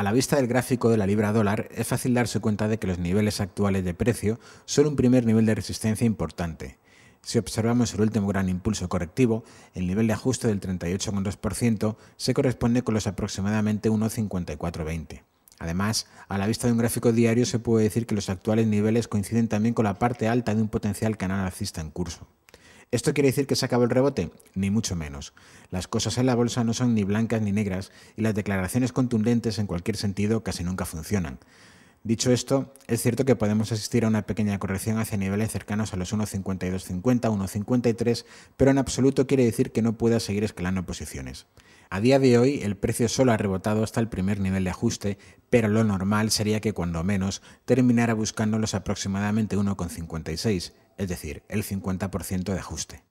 A la vista del gráfico de la libra dólar, es fácil darse cuenta de que los niveles actuales de precio son un primer nivel de resistencia importante. Si observamos el último gran impulso correctivo, el nivel de ajuste del 38,2% se corresponde con los aproximadamente 1,5420. Además, a la vista de un gráfico diario se puede decir que los actuales niveles coinciden también con la parte alta de un potencial canal alcista en curso. ¿Esto quiere decir que se acabó el rebote? Ni mucho menos. Las cosas en la bolsa no son ni blancas ni negras y las declaraciones contundentes en cualquier sentido casi nunca funcionan. Dicho esto, es cierto que podemos asistir a una pequeña corrección hacia niveles cercanos a los 1.5250, 1.53, pero en absoluto quiere decir que no pueda seguir escalando posiciones. A día de hoy el precio solo ha rebotado hasta el primer nivel de ajuste, pero lo normal sería que cuando menos terminara buscando los aproximadamente 1,56, es decir, el 50% de ajuste.